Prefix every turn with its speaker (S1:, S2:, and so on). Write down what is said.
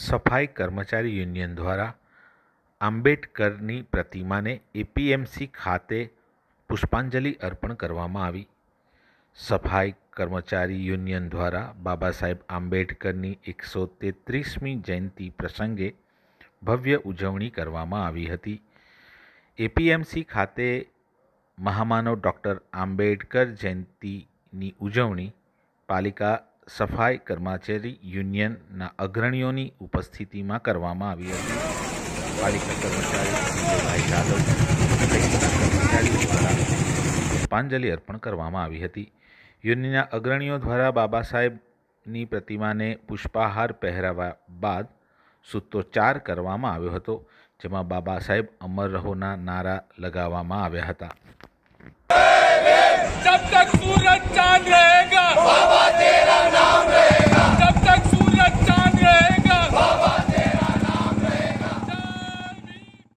S1: સફાઈ કર્મચારી યુનિયન દ્વારા આંબેડકરની પ્રતિમાને એપીએમસી ખાતે પુષ્પાંજલિ અર્પણ કરવામાં આવી સફાઈ કર્મચારી યુનિયન દ્વારા બાબા સાહેબ આંબેડકરની એકસો તેત્રીસમી જયંતિ પ્રસંગે ભવ્ય ઉજવણી કરવામાં આવી હતી એપીએમસી ખાતે મહામાનવ ડૉક્ટર આંબેડકર જયંતિની ઉજવણી પાલિકા સફાઈ કર્મચારી યુનિયનના અગ્રણીઓની ઉપસ્થિતિમાં કરવામાં આવી હતી પાલિકા કર્મચારી સંજયભાઈ જાદવ દ્વારા અર્પણ કરવામાં આવી હતી યુનિયનના અગ્રણીઓ દ્વારા બાબા સાહેબની પ્રતિમાને પુષ્પાહાર પહેરાવ્યા બાદ સૂત્રોચ્ચાર કરવામાં આવ્યો હતો જેમાં બાબા સાહેબ અમર રહોના નારા લગાવવામાં આવ્યા હતા